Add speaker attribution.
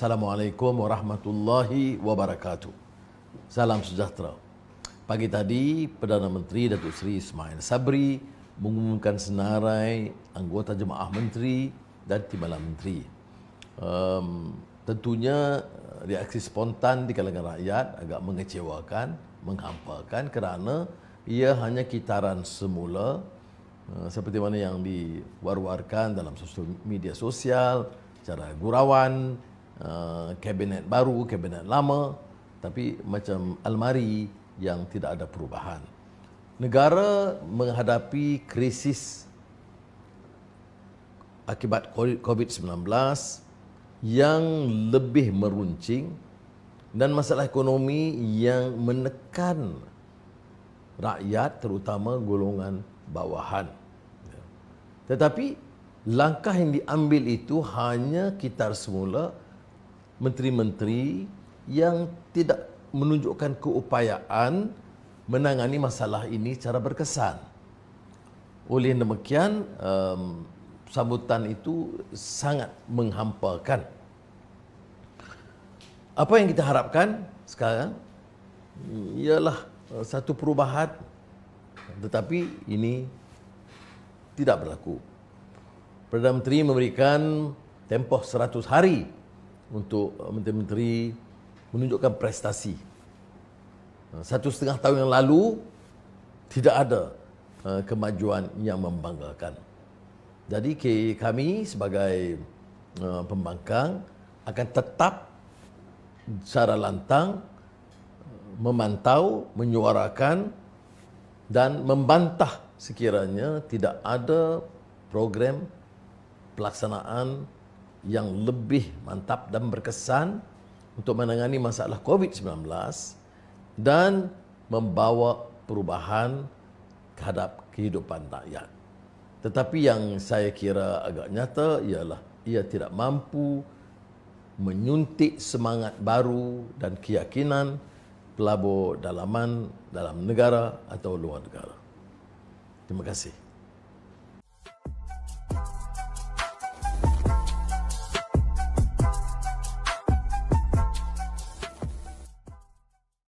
Speaker 1: Assalamualaikum warahmatullahi wabarakatuh. Salam sejahtera. Pagi tadi, Perdana Menteri Datuk Seri Ismail Sabri mengumumkan senarai anggota jemaah menteri dan timbalan menteri. Um, tentunya eh, reaksi spontan di kalangan rakyat agak mengecewakan, menghampakan kerana ia hanya kitaran semula eh, seperti mana yang diwar-warkan dalam media sosial cara gurauan Uh, kabinet baru, kabinet lama tapi macam almari yang tidak ada perubahan. Negara menghadapi krisis akibat COVID-19 yang lebih meruncing dan masalah ekonomi yang menekan rakyat terutama golongan bawahan. Ya. Tetapi langkah yang diambil itu hanya kitar semula menteri-menteri yang tidak menunjukkan keupayaan menangani masalah ini secara berkesan. Oleh demikian, um, sambutan itu sangat menghampakan. Apa yang kita harapkan sekarang ialah e, satu perubahan tetapi ini tidak berlaku. Perdana Menteri memberikan tempoh 100 hari untuk menteri-menteri uh, menunjukkan prestasi. Uh, satu setengah tahun yang lalu tidak ada uh, kemajuan yang membanggakan. Jadi kami sebagai pembangkang akan tetap secara lantang memantau, menyuarakan dan membantah sekiranya tidak ada program pelaksanaan yang lebih mantap dan berkesan untuk menangani masalah COVID-19 dan membawa perubahan kehadap kehidupan rakyat. Tetapi yang saya kira agak nyata ialah ia tidak mampu menyuntik semangat baru dan keyakinan pelabur dalaman dalam negara atau luar negara. Terima kasih.